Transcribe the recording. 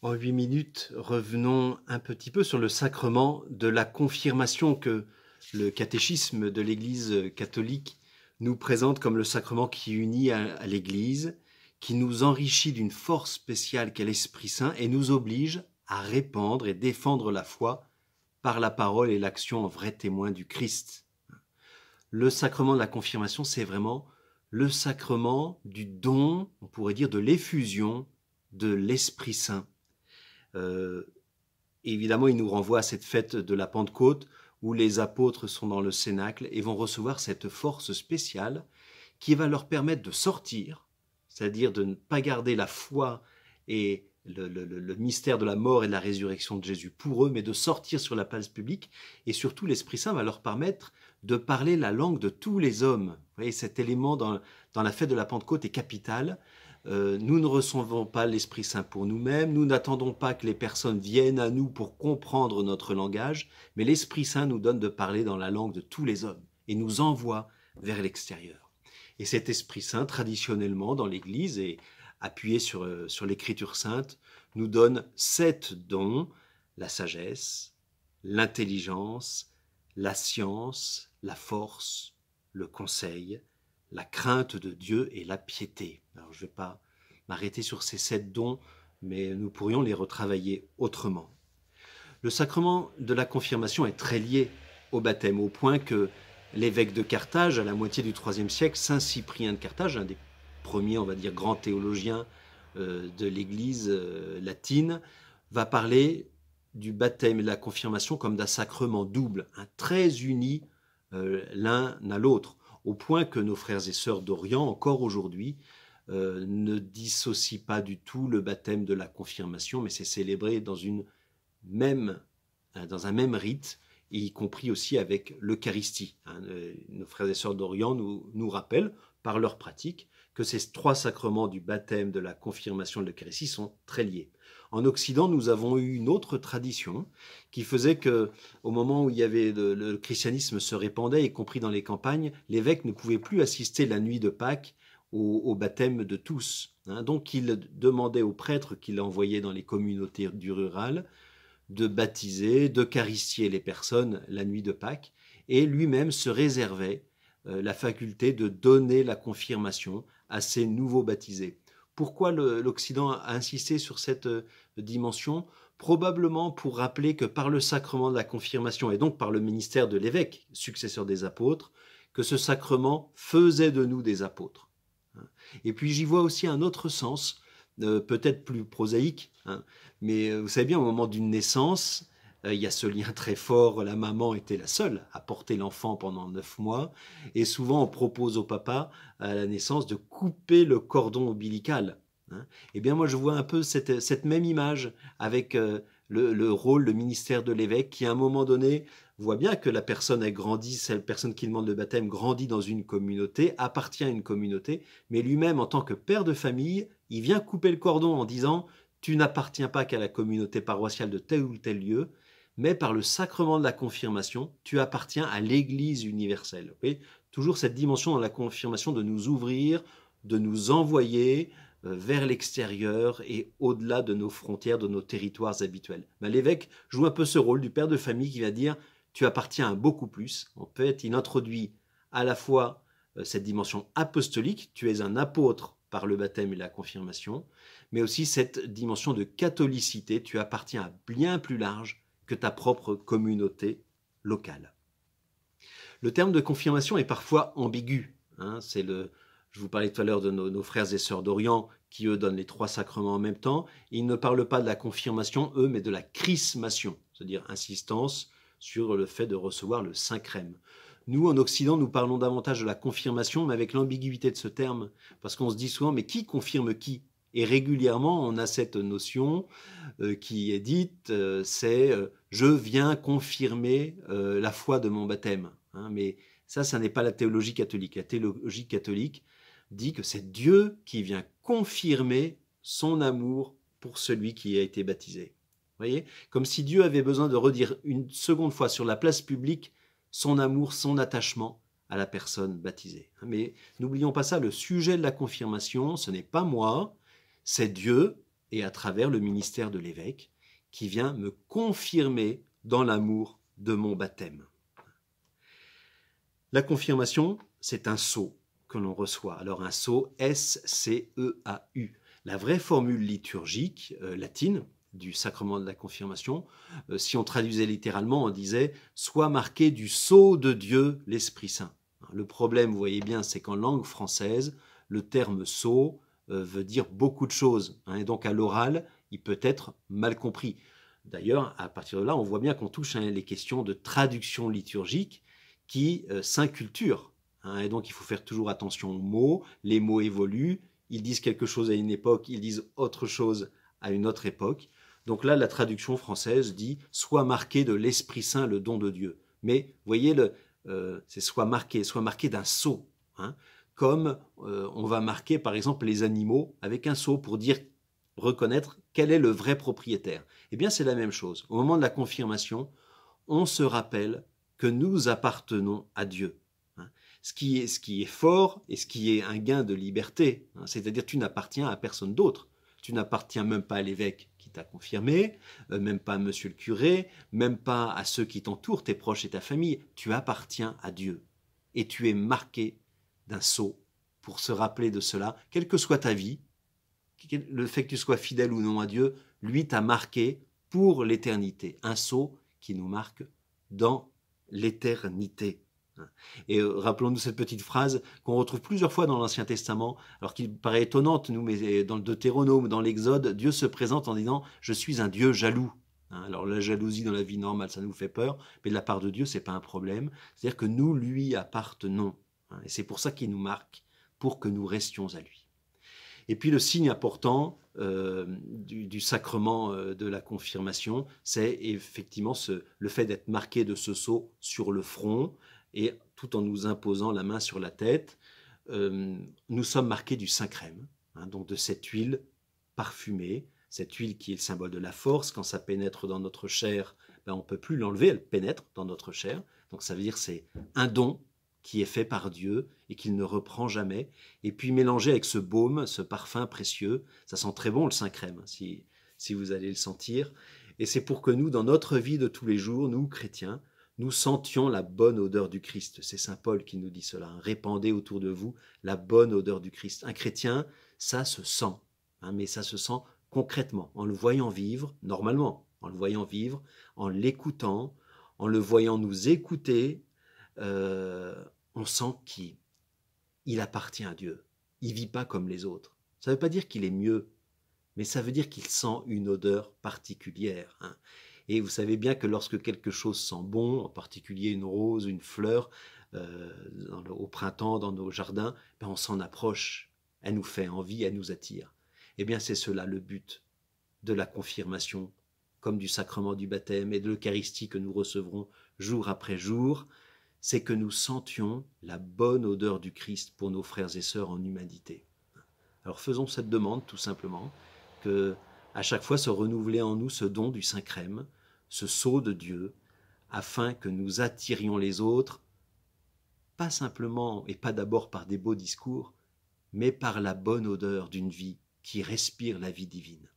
En huit minutes, revenons un petit peu sur le sacrement de la confirmation que le catéchisme de l'Église catholique nous présente comme le sacrement qui unit à, l'Église, qui nous enrichit d'une force spéciale qu'est l'Esprit Saint et nous oblige à répandre et défendre la foi par la parole et l'action en vrai témoin du Christ. Le sacrement de la confirmation, c'est vraiment le sacrement du don, on pourrait dire de l'effusion de l'Esprit Saint. Euh, évidemment, il nous renvoie à cette fête de la Pentecôte où les apôtres sont dans le cénacle et vont recevoir cette force spéciale qui va leur permettre de sortir, c'est-à-dire de ne pas garder la foi et le, mystère de la mort et de la résurrection de Jésus pour eux, mais de sortir sur la place publique. Et surtout, l'Esprit Saint va leur permettre de parler la langue de tous les hommes. Vous voyez, cet élément dans, dans la fête de la Pentecôte est capital. Euh, nous ne recevons pas l'Esprit Saint pour nous-mêmes, nous n'attendons pas que les personnes viennent à nous pour comprendre notre langage, mais l'Esprit Saint nous donne de parler dans la langue de tous les hommes et nous envoie vers l'extérieur. Et cet Esprit Saint, traditionnellement dans l'Église et appuyé sur, euh, sur l'Écriture sainte, nous donne sept dons, la sagesse, l'intelligence, la science, la force, le conseil, la crainte de Dieu et la piété. Alors je ne vais pas m'arrêter sur ces sept dons, mais nous pourrions les retravailler autrement. Le sacrement de la confirmation est très lié au baptême, au point que l'évêque de Carthage, à la moitié du IIIe siècle, Saint Cyprien de Carthage, un des premiers, on va dire, grands théologiens euh, de l'Église euh, latine, va parler du baptême et de la confirmation comme d'un sacrement double, très uni euh, l'un à l'autre au point que nos frères et sœurs d'Orient, encore aujourd'hui, euh, ne dissocient pas du tout le baptême de la confirmation, mais c'est célébré dans, une même, euh, dans un même rite, y compris aussi avec l'Eucharistie. Hein. Euh, nos frères et sœurs d'Orient nous, nous rappellent, par leur pratique que ces trois sacrements du baptême, de la confirmation de l'Eucharistie sont très liés. En Occident, nous avons eu une autre tradition qui faisait que, au moment où il y avait le, christianisme se répandait, y compris dans les campagnes, l'évêque ne pouvait plus assister la nuit de Pâques au, baptême de tous. Hein. Donc, il demandait aux prêtres qu'il envoyait dans les communautés du rural de baptiser, d'eucharistier les personnes la nuit de Pâques, et lui-même se réservait euh, la faculté de donner la confirmation à ces nouveaux baptisés. Pourquoi l'Occident a insisté sur cette euh, dimension Probablement pour rappeler que par le sacrement de la confirmation et donc par le ministère de l'évêque, successeur des apôtres, que ce sacrement faisait de nous des apôtres. Hein. Et puis j'y vois aussi un autre sens, euh, peut-être plus prosaïque, hein. mais vous savez bien, au moment d'une naissance, euh, il y a ce lien très fort, la maman était la seule à porter l'enfant pendant neuf mois, et souvent on propose au papa, à la naissance, de couper le cordon ombilical. Hein. eh bien moi je vois un peu cette, même image avec euh, le, rôle, le ministère de l'évêque qui à un moment donné voit bien que la personne a grandi, celle personne qui demande le baptême grandit dans une communauté, appartient à une communauté, mais lui-même en tant que père de famille, il vient couper le cordon en disant tu n'appartiens pas qu'à la communauté paroissiale de tel ou tel lieu, mais par le sacrement de la confirmation, tu appartiens à l'Église universelle. Toujours cette dimension dans la confirmation de nous ouvrir, de nous envoyer euh, vers l'extérieur et au-delà de nos frontières, de nos territoires habituels. Ben, l'évêque joue un peu ce rôle du père de famille qui va dire tu appartiens à beaucoup plus. En fait, il introduit à la fois euh, cette dimension apostolique, tu es un apôtre par le baptême et la confirmation, mais aussi cette dimension de catholicité, tu appartiens à bien plus large que ta propre communauté locale. Le terme de confirmation est parfois ambigu. Hein. c'est le, je vous parlais tout à l'heure de nos, frères et sœurs d'Orient qui, eux, donnent les trois sacrements en même temps. Ils ne parlent pas de la confirmation, eux, mais de la chrismation, c'est-à-dire insistance sur le fait de recevoir le saint crème. Nous, en Occident, nous parlons davantage de la confirmation, mais avec l'ambiguïté de ce terme, parce qu'on se dit souvent, mais qui confirme qui et régulièrement, on a cette notion euh, qui est dite, euh, c'est euh, je viens confirmer la foi de mon baptême. Hein. mais ça, ça n'est pas la théologie catholique. La théologie catholique dit que c'est Dieu qui vient confirmer son amour pour celui qui a été baptisé. voyez Comme si Dieu avait besoin de redire une seconde fois sur la place publique son amour, son attachement à la personne baptisée. Hein. Mais n'oublions pas ça, le sujet de la confirmation, ce n'est pas moi, c'est Dieu, et à travers le ministère de l'évêque, qui vient me confirmer dans l'amour de mon baptême. La confirmation, c'est un sceau que l'on reçoit. Alors un sceau S-C-E-A-U. La vraie formule liturgique euh, latine du sacrement de la confirmation, euh, si on traduisait littéralement, on disait « soit marqué du sceau de Dieu l'Esprit Saint ». Le problème, vous voyez bien, c'est qu'en langue française, le terme sceau euh, veut dire beaucoup de choses. Hein, et donc à l'oral, il peut être mal compris. D'ailleurs, à partir de là, on voit bien qu'on touche hein, les questions de traduction liturgique qui euh, s'inculture hein, et donc il faut faire toujours attention aux mots, les mots évoluent, ils disent quelque chose à une époque, ils disent autre chose à une autre époque. Donc là, la traduction française dit « soit marqué de l'Esprit Saint le don de Dieu ». Mais voyez, euh, c'est « soit marqué »,« soit marqué d'un sceau comme euh, on va marquer par exemple les animaux avec un sceau pour dire reconnaître quel est le vrai propriétaire. Eh bien, c'est la même chose. Au moment de la confirmation, on se rappelle que nous appartenons à Dieu. Hein. ce, qui est, ce qui est fort et ce qui est un gain de liberté, hein. c'est-à-dire tu n'appartiens à personne d'autre. Tu n'appartiens même pas à l'évêque qui t'a confirmé, euh, même pas à monsieur le curé, même pas à ceux qui t'entourent, tes proches et ta famille. Tu appartiens à Dieu et tu es marqué d'un sceau pour se rappeler de cela, quelle que soit ta vie, le fait que tu sois fidèle ou non à Dieu, lui t'a marqué pour l'éternité. Un sceau qui nous marque dans l'éternité. Et euh, rappelons-nous cette petite phrase qu'on retrouve plusieurs fois dans l'Ancien Testament, alors qu'il paraît étonnante, nous, mais euh, dans le Deutéronome, dans l'Exode, Dieu se présente en disant Je suis un Dieu jaloux. Hein alors la jalousie dans la vie normale, ça nous fait peur, mais de la part de Dieu, c'est pas un problème. C'est-à-dire que nous lui appartenons. Hein, et c'est pour ça qu'il nous marque, pour que nous restions à lui. Et puis le signe important euh, du, sacrement euh, de la confirmation, c'est effectivement le fait d'être marqué de ce sceau sur le front et tout en nous imposant la main sur la tête, euh, nous sommes marqués du Saint-Crème, hein, donc de cette huile parfumée, cette huile qui est le symbole de la force. Quand ça pénètre dans notre chair, ben, on ne peut plus l'enlever, elle pénètre dans notre chair. Donc ça veut dire c'est un don qui est fait par Dieu et qu'il ne reprend jamais. Et puis mélanger avec ce baume, ce parfum précieux, ça sent très bon le Saint-Crème, si, si vous allez le sentir. Et c'est pour que nous, dans notre vie de tous les jours, nous, chrétiens, nous sentions la bonne odeur du Christ. C'est Saint Paul qui nous dit cela. Hein. Répandez autour de vous la bonne odeur du Christ. Un chrétien, ça se sent, hein, mais ça se sent concrètement, en le voyant vivre, normalement, en le voyant vivre, en l'écoutant, en le voyant nous écouter, euh, on sent qu'il il appartient à Dieu. Il vit pas comme les autres. Ça ne veut pas dire qu'il est mieux, mais ça veut dire qu'il sent une odeur particulière. Hein. Et vous savez bien que lorsque quelque chose sent bon, en particulier une rose, une fleur, euh, au printemps, dans nos jardins, ben, on s'en approche. Elle nous fait envie, elle nous attire. Eh bien, c'est cela le but de la confirmation, comme du sacrement du baptême et de l'Eucharistie que nous recevrons jour après jour c'est que nous sentions la bonne odeur du Christ pour nos frères et sœurs en humanité. Alors faisons cette demande tout simplement, que à chaque fois se renouveler en nous ce don du Saint-Crème, ce sceau de Dieu, afin que nous attirions les autres, pas simplement et pas d'abord par des beaux discours, mais par la bonne odeur d'une vie qui respire la vie divine.